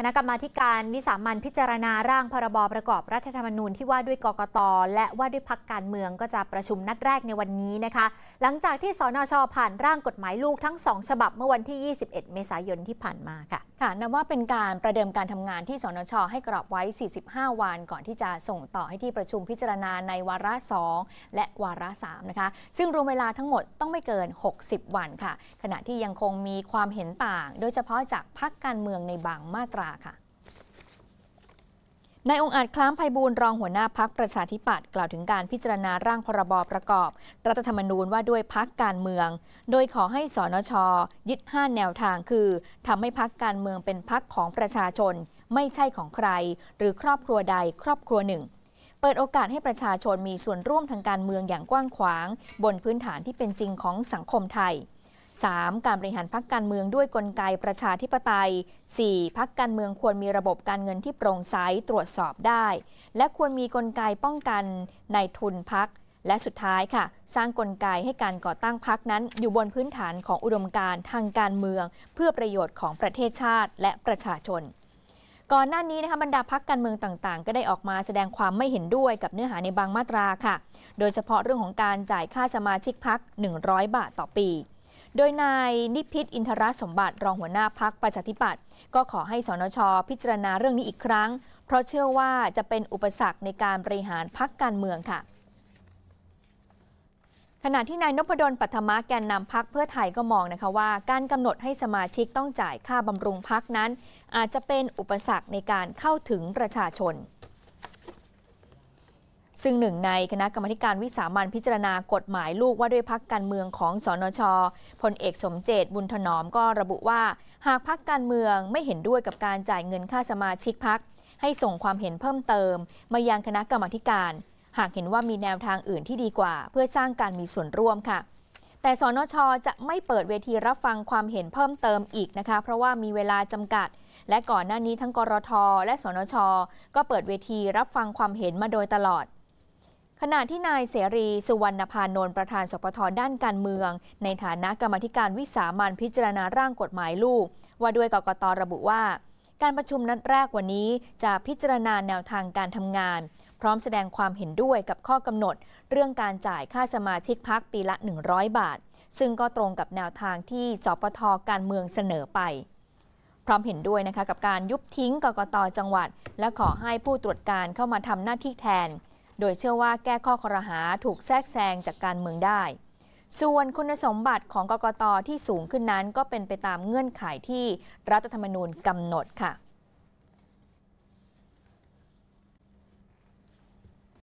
คณะกรรมาการวิสามันพิจารณาร่างพรบประกอบรัฐธรรมนูญที่ว่าด้วยกกต และว่าด้วยพักการเมืองก็จะประชุมนัดแรกในวันนี้นะคะ หลังจากที่สนช ผ่านร่างกฎหมายลูกทั้งสองฉบับเมื่อวันที่ 21 เมษายนที่ผ่านมาค่ะค่ะนับว่าเป็นการประเดิมการทำงานที่สนชให้กรอบไว้ 45 วัน ก่อนที่จะส่งต่อให้ที่ประชุมพิจารณาในวาระ 2 และวาระ 3 นะคะ ซึ่งรวมเวลาทั้งหมดต้องไม่เกิน 60 วันค่ะ ขณะที่ยังคงมีความเห็นต่างโดยเฉพาะจากพักการเมืองในบางมาตราค่ะนายองอาจคล้ามไพบูลรองหัวหน้าพักประชาธิปัตย์กล่าวถึงการพิจารณาร่างพรบประกอบรัฐธรรมนูญว่าด้วยพักการเมือง โดยขอให้สนชยึด5แนวทางคือทำให้พักการเมืองเป็นพักของประชาชน ไม่ใช่ของใคร หรือครอบครัวใดครอบครัวหนึ่ง เปิดโอกาสให้ประชาชนมีส่วนร่วมทางการเมืองอย่างกว้างขวาง บนพื้นฐานที่เป็นจริงของสังคมไทย 3. การบริหารพักการเมืองด้วยกลไกประชาธิปไตย 4. พักการเมืองควรมีระบบการเงินที่โปร่งใสตรวจสอบได้ และควรมีกลไกป้องกันในทุนพักและสุดท้ายค่ะ สร้างกลไกให้การก่อตั้งพักนั้น อยู่บนพื้นฐานของอุดมการทางการเมือง เพื่อประโยชน์ของประเทศชาติและประชาชน ก่อนหน้านี้นะคะบรรดาพักการเมืองต่างๆ ก็ได้ออกมาแสดงความไม่เห็นด้วยกับเนื้อหาในบางมาตราค่ะ โดยเฉพาะเรื่องของการจ่ายค่าสมาชิกพัก100บาทต่อปีโดย นาย นิพิษอินทรสมบัติรองหัวหน้าพักประชาธิปัตย์ก็ขอให้สนชพิจารณาเรื่องนี้อีกครั้ง เพราะเชื่อว่าจะเป็นอุปสรรคในการบริหารพักการเมืองค่ะ ขณะที่นายนพดลปัทมะแกนนำพักเพื่อไทย ก็มองนะคะว่าการกำหนดให้สมาชิกต้องจ่ายค่าบำรุงพักนั้น อาจจะเป็นอุปสรรคในการเข้าถึงประชาชนซึ่งหนึ่งในคณะกรรมการวิสามันพิจารณากฎหมายลูกว่าด้วยพักการเมืองของสอนชพลเอกสมเจตบุญถนอมก็ระบุว่า หากพักการเมืองไม่เห็นด้วยกับการจ่ายเงินค่าสมาชิกพัก ให้ส่งความเห็นเพิ่มเติม มายังคณะกรรมการ หากเห็นว่ามีแนวทางอื่นที่ดีกว่า เพื่อสร้างการมีส่วนร่วมค่ะ แต่สนชจะไม่เปิดเวทีรับฟังความเห็นเพิ่มเติมอีกนะคะเพราะว่ามีเวลาจำกัด และก่อนหน้านี้ทั้งกรท และสนชก็เปิดเวทีรับฟังความเห็นมาโดยตลอดขณะที่นายเสรีสุวรรณพานนท์ประธานสปทด้านการเมือง ในฐานะกรรมธิการวิสามันพิจารณาร่างกฎหมายลูก ว่าด้วยกกตระบุว่าการประชุมนัดแรกวันนี้จะพิจารณาแนวทางการทำงาน พร้อมแสดงความเห็นด้วยกับข้อกำหนดเรื่องการจ่ายค่าสมาชิกพักปีละ 100 บาท ซึ่งก็ตรงกับแนวทางที่สปทการเมืองเสนอไป พร้อมเห็นด้วยนะคะกับการยุบทิ้งกกตจังหวัด และขอให้ผู้ตรวจการเข้ามาทำหน้าที่แทนโดยเชื่อว่าแก้ข้อคอรหาถูกแทรกแซงจากการเมืองได้ ส่วนคุณสมบัติของกกตที่สูงขึ้นนั้น ก็เป็นไปตามเงื่อนไขที่รัฐธรรมนูญกำหนดค่ะ